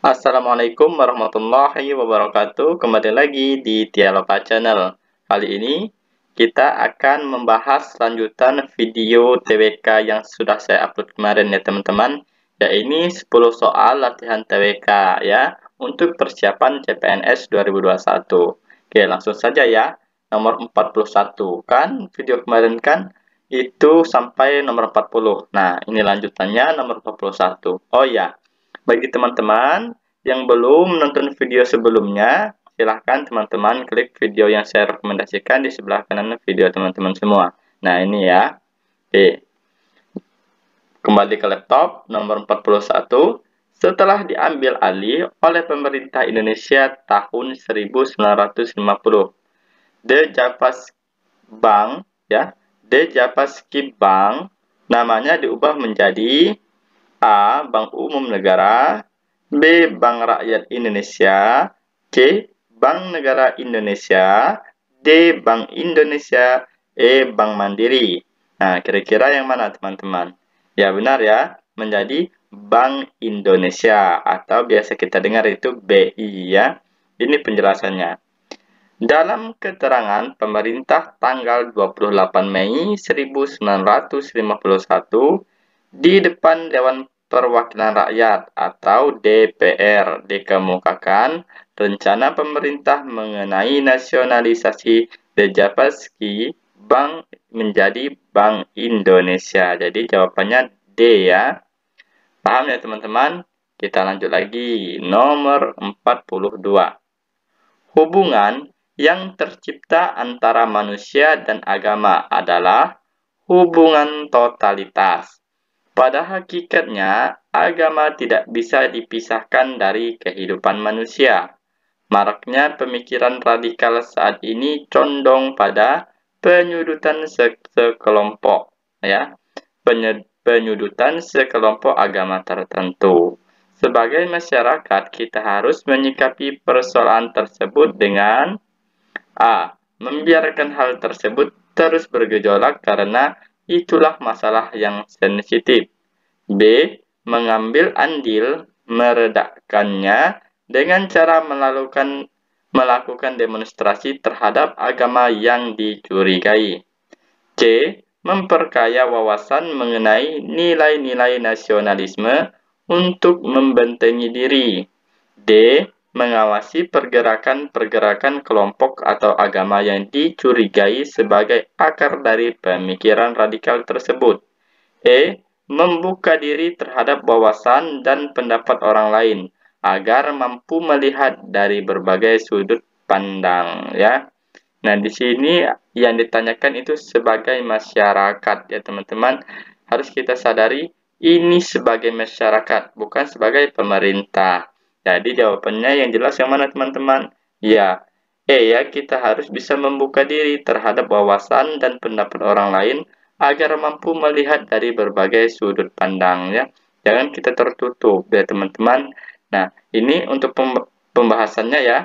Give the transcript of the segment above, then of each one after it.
Assalamualaikum warahmatullahi wabarakatuh. Kembali lagi di Dialoga Channel. Kali ini kita akan membahas lanjutan video TWK yang sudah saya upload kemarin ya teman-teman. Ya ini 10 soal latihan TWK ya untuk persiapan CPNS 2021. Oke, langsung saja ya. Nomor 41 kan video kemarin kan itu sampai nomor 40. Nah, ini lanjutannya nomor 41. Oh ya, bagi teman-teman yang belum menonton video sebelumnya, silahkan teman-teman klik video yang saya rekomendasikan di sebelah kanan video teman-teman semua. Nah, ini ya. Oke. Kembali ke laptop nomor 41 setelah diambil alih oleh pemerintah Indonesia tahun 1950. The Japas Bank ya, The Japas Bank namanya diubah menjadi A. Bank Umum Negara B. Bank Rakyat Indonesia C. Bank Negara Indonesia D. Bank Indonesia E. Bank Mandiri Nah, kira-kira yang mana teman-teman? Ya, benar ya. Menjadi Bank Indonesia atau biasa kita dengar itu BI ya. Ini penjelasannya. Dalam keterangan pemerintah tanggal 28 Mei 1951 di depan Dewan Perwakilan Rakyat atau DPR dikemukakan rencana pemerintah mengenai nasionalisasi Dejapaski Bank menjadi Bank Indonesia. Jadi jawabannya D ya. Paham ya teman-teman? Kita lanjut lagi. Nomor 42. Hubungan yang tercipta antara manusia dan agama adalah hubungan totalitas pada hakikatnya, agama tidak bisa dipisahkan dari kehidupan manusia. Maraknya pemikiran radikal saat ini condong pada penyudutan sekelompok, ya, penyudutan sekelompok agama tertentu. Sebagai masyarakat, kita harus menyikapi persoalan tersebut dengan A. Membiarkan hal tersebut terus bergejolak karena itulah masalah yang sensitif. B. Mengambil andil meredakannya dengan cara melakukan melakukan demonstrasi terhadap agama yang dicurigai. C. Memperkaya wawasan mengenai nilai-nilai nasionalisme untuk membentengi diri. D mengawasi pergerakan-pergerakan kelompok atau agama yang dicurigai sebagai akar dari pemikiran radikal tersebut. E. Membuka diri terhadap wawasan dan pendapat orang lain agar mampu melihat dari berbagai sudut pandang ya. Nah, di sini yang ditanyakan itu sebagai masyarakat ya teman-teman. Harus kita sadari ini sebagai masyarakat bukan sebagai pemerintah. Jadi jawabannya yang jelas yang mana teman-teman? Ya, E ya kita harus bisa membuka diri terhadap wawasan dan pendapat orang lain agar mampu melihat dari berbagai sudut pandangnya. Jangan kita tertutup ya teman-teman. Nah, ini untuk pembahasannya ya.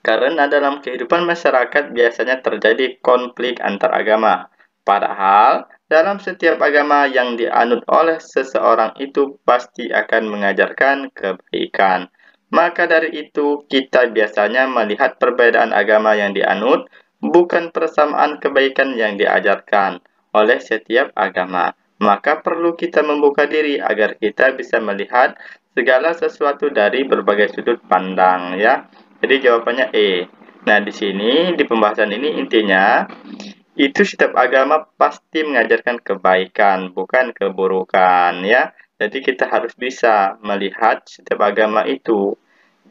Karena dalam kehidupan masyarakat biasanya terjadi konflik antar agama. Padahal dalam setiap agama yang dianut oleh seseorang itu pasti akan mengajarkan kebaikan. Maka dari itu, kita biasanya melihat perbedaan agama yang dianut bukan persamaan kebaikan yang diajarkan oleh setiap agama. Maka perlu kita membuka diri agar kita bisa melihat segala sesuatu dari berbagai sudut pandang ya. Jadi jawabannya E. Nah, di sini di pembahasan ini intinya itu setiap agama pasti mengajarkan kebaikan, bukan keburukan ya. Jadi kita harus bisa melihat setiap agama itu.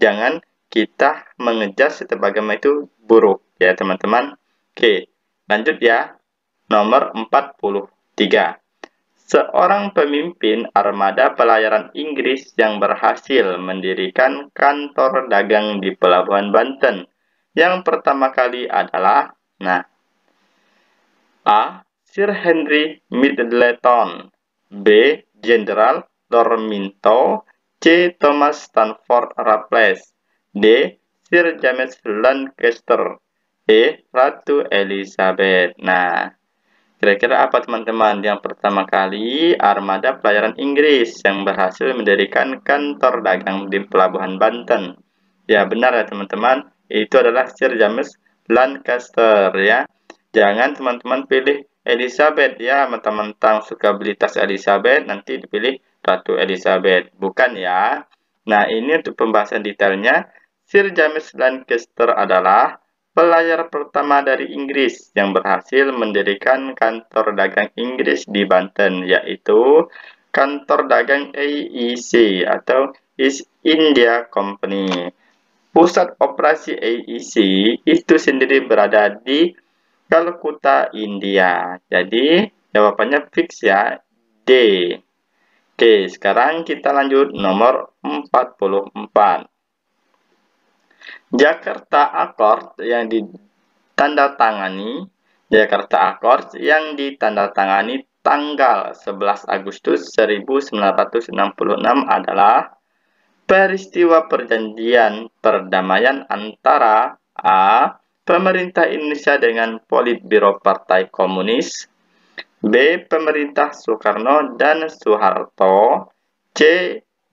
Jangan kita mengejar setiap agama itu buruk ya teman-teman. Oke, lanjut ya. Nomor 43. Seorang pemimpin armada pelayaran Inggris yang berhasil mendirikan kantor dagang di Pelabuhan Banten. Yang pertama kali adalah, nah A. Sir Henry Middleton B. Jenderal Dorminto C. Thomas Stanford Raffles D. Sir James Lancaster E. Ratu Elizabeth Nah, kira-kira apa teman-teman yang pertama kali armada pelayaran Inggris yang berhasil mendirikan kantor dagang di Pelabuhan Banten? Ya, benar ya teman-teman, itu adalah Sir James Lancaster ya. Jangan teman-teman pilih Elizabeth ya, mentang-mentang sukabilitas Elizabeth nanti dipilih Ratu Elizabeth, bukan ya. Nah, ini untuk pembahasan detailnya. Sir James Lancaster adalah pelayar pertama dari Inggris yang berhasil mendirikan kantor dagang Inggris di Banten, yaitu kantor dagang AEC atau East India Company. Pusat operasi AEC itu sendiri berada di Kalkuta, India. Jadi jawabannya fix ya, D. Oke, sekarang kita lanjut nomor 44. Jakarta Accord yang ditandatangani Jakarta Accord yang ditandatangani tanggal 11 Agustus 1966 adalah peristiwa perjanjian perdamaian antara A. Pemerintah Indonesia dengan Politbiro Partai Komunis B. Pemerintah Soekarno dan Soeharto C.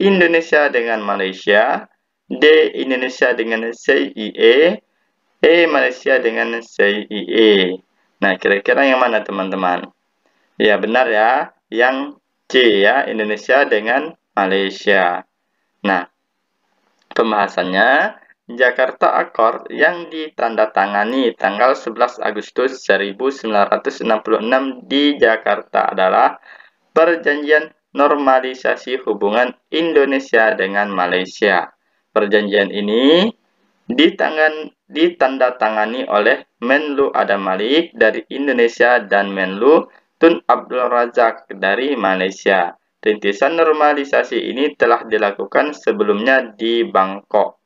Indonesia dengan Malaysia D. Indonesia dengan CIE E. Malaysia dengan CIE Nah, kira-kira yang mana teman-teman? Ya, benar ya. Yang C ya, Indonesia dengan Malaysia. Nah, pembahasannya Jakarta Accord yang ditandatangani tanggal 11 Agustus 1966 di Jakarta adalah Perjanjian Normalisasi Hubungan Indonesia dengan Malaysia. Perjanjian ini ditangan, ditandatangani oleh Menlu Adam Malik dari Indonesia dan Menlu Tun Abdul Razak dari Malaysia. Rintisan normalisasi ini telah dilakukan sebelumnya di Bangkok.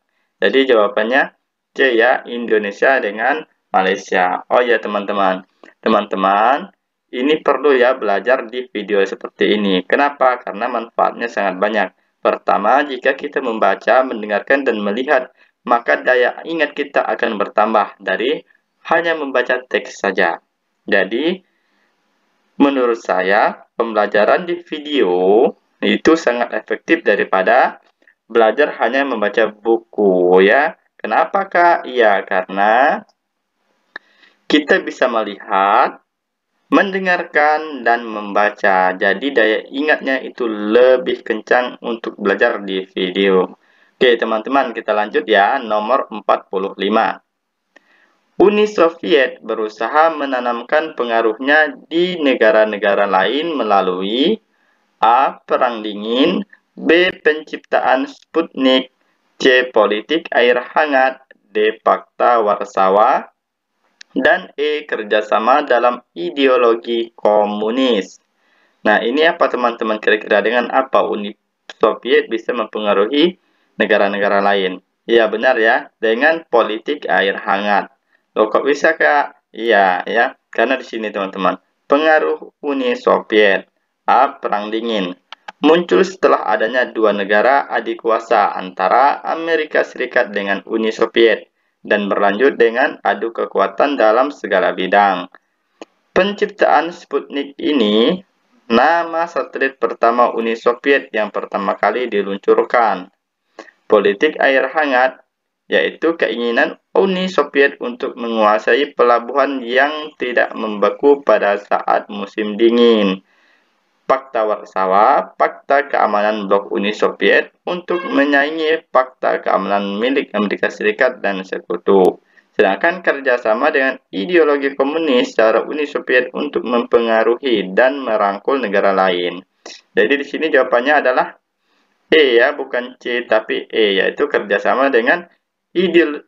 Jadi jawabannya C ya, Indonesia dengan Malaysia. Oh ya teman-teman, teman-teman ini perlu ya belajar di video seperti ini. Kenapa? Karena manfaatnya sangat banyak. Pertama, jika kita membaca, mendengarkan, dan melihat, maka daya ingat kita akan bertambah dari hanya membaca teks saja. Jadi, menurut saya, pembelajaran di video itu sangat efektif daripada belajar hanya membaca buku ya. Kenapa Kak? Ya karena kita bisa melihat, mendengarkan, dan membaca. Jadi daya ingatnya itu lebih kencang untuk belajar di video. Oke teman-teman kita lanjut ya, nomor 45. Uni Soviet berusaha menanamkan pengaruhnya di negara-negara lain melalui A. Perang dingin B. Penciptaan Sputnik C. Politik air hangat D. Fakta Warsawa dan E. Kerjasama dalam ideologi komunis Nah, ini apa teman-teman kira-kira dengan apa Uni Soviet bisa mempengaruhi negara-negara lain? Iya, benar ya, dengan politik air hangat. Loh, kok bisa, Kak? Iya, ya, karena di sini teman-teman, pengaruh Uni Soviet, A, Perang Dingin, muncul setelah adanya dua negara adikuasa antara Amerika Serikat dengan Uni Soviet dan berlanjut dengan adu kekuatan dalam segala bidang. Penciptaan Sputnik ini nama satelit pertama Uni Soviet yang pertama kali diluncurkan. Politik air hangat yaitu keinginan Uni Soviet untuk menguasai pelabuhan yang tidak membeku pada saat musim dingin Fakta Warsawa, Fakta Keamanan Blok Uni Soviet untuk menyaingi Fakta Keamanan milik Amerika Serikat dan Sekutu. Sedangkan kerjasama dengan ideologi komunis secara Uni Soviet untuk mempengaruhi dan merangkul negara lain. Jadi di sini jawabannya adalah E ya, bukan C tapi E, yaitu kerjasama dengan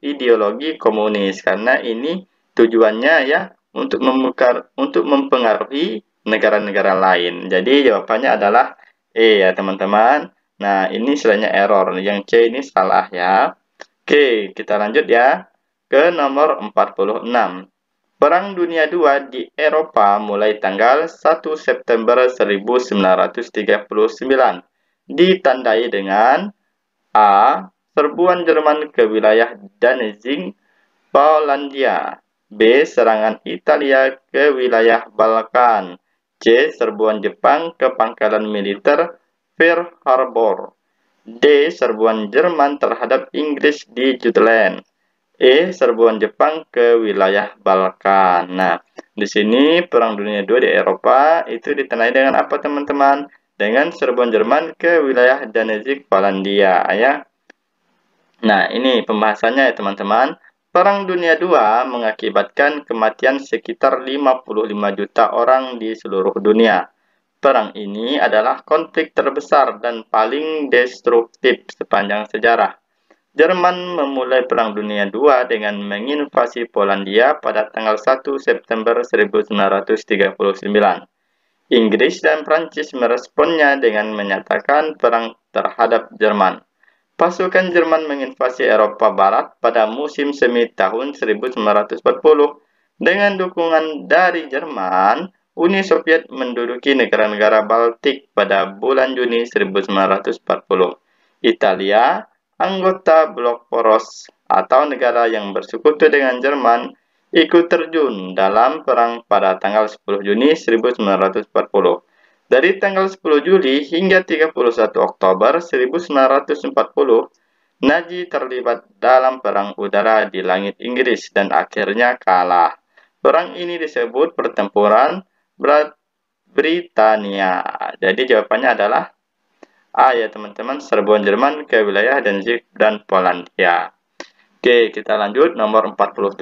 ideologi komunis karena ini tujuannya ya untuk memukar, untuk mempengaruhi negara-negara lain. Jadi jawabannya adalah E ya teman-teman. Nah ini istilahnya error. Yang C ini salah ya. Oke kita lanjut ya ke nomor 46. Perang Dunia II di Eropa mulai tanggal 1 September 1939 ditandai dengan A. Serbuan Jerman ke wilayah Danzig, Polandia. B. Serangan Italia ke wilayah Balkan. C. Serbuan Jepang ke pangkalan militer Pearl Harbor. D. Serbuan Jerman terhadap Inggris di Jutland. E. Serbuan Jepang ke wilayah Balkan. Nah, di sini Perang Dunia II di Eropa itu ditandai dengan apa teman-teman? Dengan serbuan Jerman ke wilayah Danzig, Polandia, ya. Nah, ini pembahasannya ya teman-teman. Perang Dunia II mengakibatkan kematian sekitar 55 juta orang di seluruh dunia. Perang ini adalah konflik terbesar dan paling destruktif sepanjang sejarah. Jerman memulai Perang Dunia II dengan menginvasi Polandia pada tanggal 1 September 1939. Inggris dan Prancis meresponnya dengan menyatakan perang terhadap Jerman. Pasukan Jerman menginvasi Eropa Barat pada musim semi tahun 1940. Dengan dukungan dari Jerman, Uni Soviet menduduki negara-negara Baltik pada bulan Juni 1940. Italia, anggota blok poros atau negara yang bersekutu dengan Jerman, ikut terjun dalam perang pada tanggal 10 Juni 1940. Dari tanggal 10 Juli hingga 31 Oktober 1940, Nazi terlibat dalam perang udara di langit Inggris dan akhirnya kalah. Perang ini disebut pertempuran Brat Britania. Jadi jawabannya adalah A ya teman-teman, serbuan Jerman ke wilayah Danzig dan Polandia. Oke, kita lanjut nomor 47.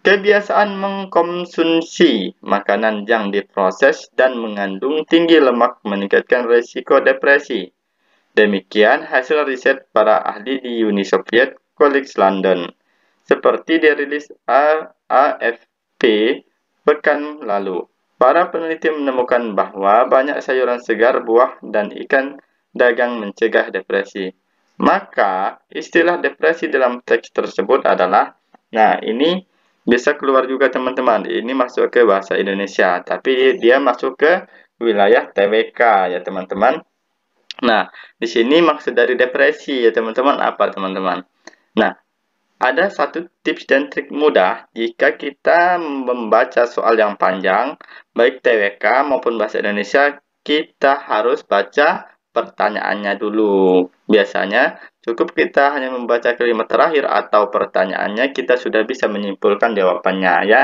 Kebiasaan mengkonsumsi makanan yang diproses dan mengandung tinggi lemak meningkatkan risiko depresi. Demikian hasil riset para ahli di Uni Soviet College London, seperti dirilis AFP pekan lalu. Para peneliti menemukan bahwa banyak sayuran segar, buah, dan ikan dagang mencegah depresi. Maka, istilah depresi dalam teks tersebut adalah, nah ini bisa keluar juga teman-teman. Ini masuk ke bahasa Indonesia, tapi dia masuk ke wilayah TWK ya teman-teman. Nah, di sini maksud dari depresi ya teman-teman apa teman-teman? Nah, ada satu tips dan trik mudah jika kita membaca soal yang panjang, baik TWK maupun bahasa Indonesia, kita harus baca pertanyaannya dulu. Biasanya cukup kita hanya membaca kalimat terakhir atau pertanyaannya kita sudah bisa menyimpulkan jawabannya ya.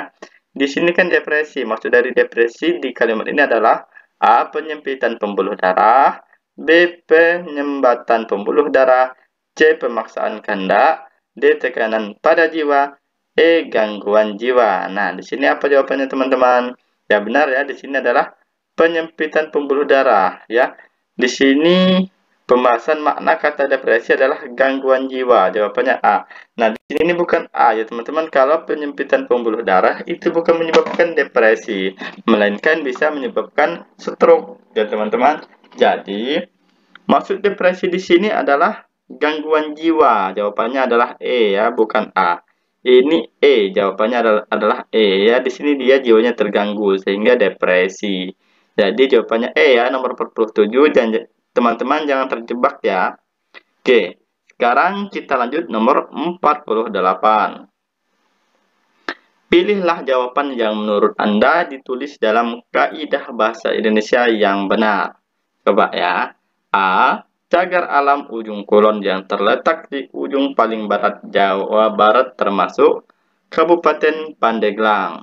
Di sini kan depresi. Maksud dari depresi di kalimat ini adalah A. Penyempitan pembuluh darah B. Penyembatan pembuluh darah C. Pemaksaan kehendak D. Tekanan pada jiwa E. Gangguan jiwa Nah, di sini apa jawabannya teman-teman? Ya benar ya, di sini adalah penyempitan pembuluh darah ya. Di sini pembahasan makna kata depresi adalah gangguan jiwa. Jawabannya A. Nah, di sini ini bukan A ya teman-teman. Kalau penyempitan pembuluh darah itu bukan menyebabkan depresi, melainkan bisa menyebabkan stroke ya teman-teman. Jadi, maksud depresi di sini adalah gangguan jiwa. Jawabannya adalah E ya, bukan A. Ini E, jawabannya adalah, adalah E ya. Di sini dia jiwanya terganggu sehingga depresi. Jadi jawabannya E ya, nomor 47. Dan teman-teman jangan terjebak ya. Oke, sekarang kita lanjut nomor 48. Pilihlah jawaban yang menurut Anda ditulis dalam kaidah bahasa Indonesia yang benar. Coba ya. A. Cagar alam ujung kulon yang terletak di ujung paling barat Jawa Barat termasuk Kabupaten Pandeglang.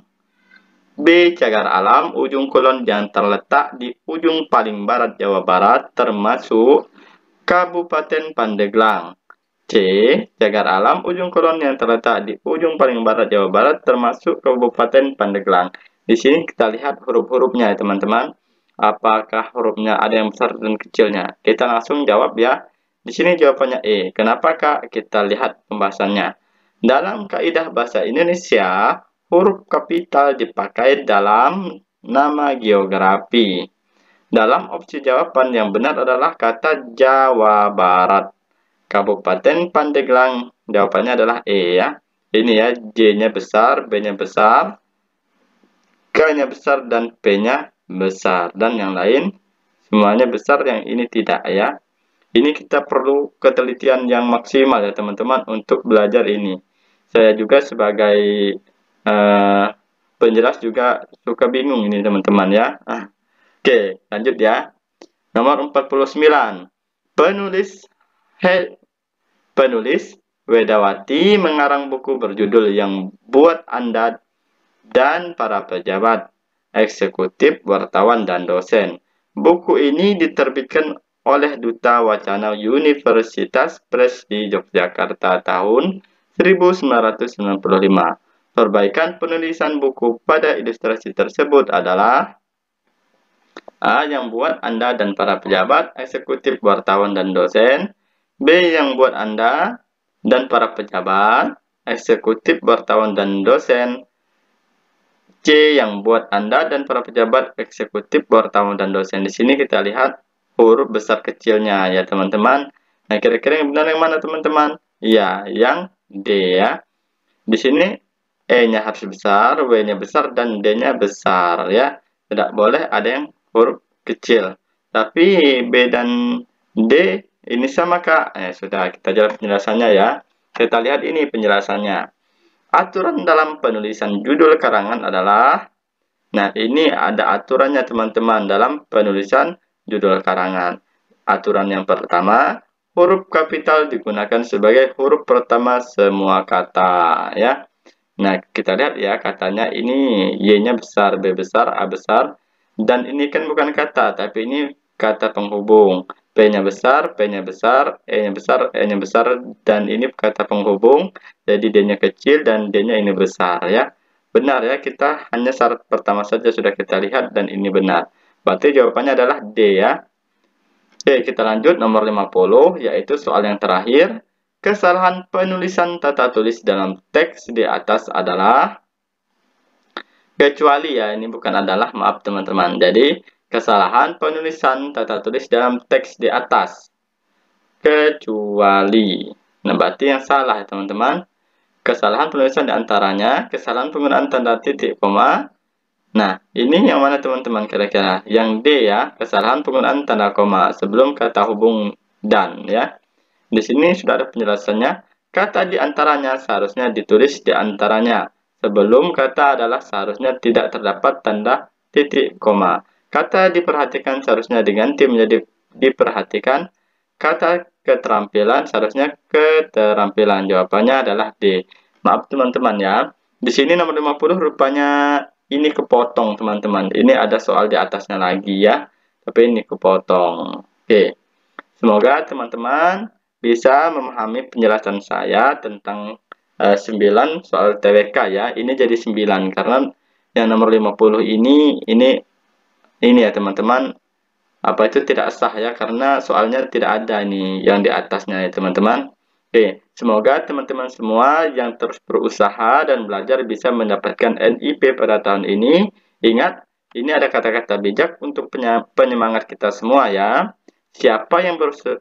B. Cagar alam, ujung kulon yang terletak di ujung paling barat Jawa Barat, termasuk Kabupaten Pandeglang. C. Cagar alam, ujung kulon yang terletak di ujung paling barat Jawa Barat, termasuk Kabupaten Pandeglang. Di sini kita lihat huruf-hurufnya ya teman-teman. Apakah hurufnya ada yang besar dan kecilnya? Kita langsung jawab ya. Di sini jawabannya E. Kenapa kak? Kita lihat pembahasannya. Dalam kaidah bahasa Indonesia, huruf kapital dipakai dalam nama geografi. Dalam opsi jawaban yang benar adalah kata Jawa Barat. Kabupaten Pandeglang, jawabannya adalah E ya. Ini ya, J-nya besar, B-nya besar, K-nya besar, dan P-nya besar. Dan yang lain, semuanya besar, yang ini tidak ya. Ini kita perlu ketelitian yang maksimal ya teman-teman untuk belajar ini. Saya juga sebagai uh, penjelas juga suka bingung ini teman-teman ya. Ah, oke, okay, lanjut ya. Nomor 49. Penulis He, penulis Wedawati mengarang buku berjudul yang buat Anda dan para pejabat, eksekutif, wartawan, dan dosen. Buku ini diterbitkan oleh Duta Wacana Universitas Press di Yogyakarta tahun 1995. Perbaikan penulisan buku pada ilustrasi tersebut adalah A. Yang buat Anda dan para pejabat, eksekutif, wartawan, dan dosen B. Yang buat Anda dan para pejabat, eksekutif, wartawan, dan dosen C. Yang buat Anda dan para pejabat, eksekutif, wartawan, dan dosen Di sini kita lihat huruf besar kecilnya ya teman-teman Nah kira-kira yang benar yang mana teman-teman? Ya, yang D ya di sini E-nya harus besar, W-nya besar, dan D-nya besar ya. Tidak boleh ada yang huruf kecil. Tapi B dan D ini sama kak. Eh, sudah kita jalan penjelasannya ya. Kita lihat ini penjelasannya. Aturan dalam penulisan judul karangan adalah Nah, ini ada aturannya teman-teman dalam penulisan judul karangan. Aturan yang pertama, huruf kapital digunakan sebagai huruf pertama semua kata ya. Nah, kita lihat ya, katanya ini Y-nya besar, B besar, A besar. Dan ini kan bukan kata, tapi ini kata penghubung. P-nya besar, P-nya besar, E-nya besar, E-nya besar, dan ini kata penghubung. Jadi D-nya kecil dan D-nya ini besar ya. Benar ya, kita hanya syarat pertama saja sudah kita lihat dan ini benar. Berarti jawabannya adalah D ya. Oke, kita lanjut nomor 50, yaitu soal yang terakhir. Kesalahan penulisan tata tulis dalam teks di atas adalah kecuali ya, ini bukan adalah, maaf teman-teman. Jadi, kesalahan penulisan tata tulis dalam teks di atas kecuali. Nah, berarti yang salah teman-teman. Kesalahan penulisan di antaranya kesalahan penggunaan tanda titik koma. Nah, ini yang mana teman-teman kira-kira? Yang D ya, kesalahan penggunaan tanda koma sebelum kata hubung dan ya. Di sini sudah ada penjelasannya. Kata di antaranya seharusnya ditulis di antaranya. Sebelum kata adalah seharusnya tidak terdapat tanda titik koma. Kata diperhatikan seharusnya diganti menjadi diperhatikan. Kata keterampilan seharusnya keterampilan. Jawabannya adalah D. Maaf teman-teman ya. Di sini nomor 50 rupanya ini kepotong teman-teman. Ini ada soal di atasnya lagi ya. Tapi ini kepotong. Oke. Semoga teman-teman bisa memahami penjelasan saya tentang uh, eh, 9 soal TWK ya. Ini jadi 9 karena yang nomor 50 ini ini ini ya teman-teman apa itu tidak sah ya karena soalnya tidak ada ini yang di atasnya ya teman-teman. Oke, semoga teman-teman semua yang terus berusaha dan belajar bisa mendapatkan NIP pada tahun ini. Ingat, ini ada kata-kata bijak untuk penyemangat kita semua ya. Siapa yang berusaha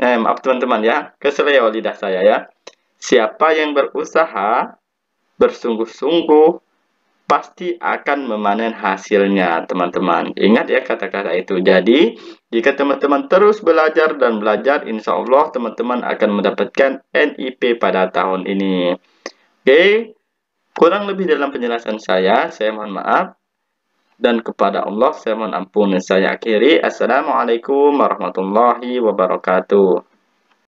eh maaf teman-teman ya, keselio lidah saya ya. Siapa yang berusaha bersungguh-sungguh pasti akan memanen hasilnya, teman-teman. Ingat ya kata-kata itu. Jadi, jika teman-teman terus belajar dan belajar, insya Allah teman-teman akan mendapatkan NIP pada tahun ini. Oke, kurang lebih dalam penjelasan saya, saya mohon maaf dan kepada Allah saya mohon ampun. Saya akhiri. Assalamualaikum warahmatullahi wabarakatuh.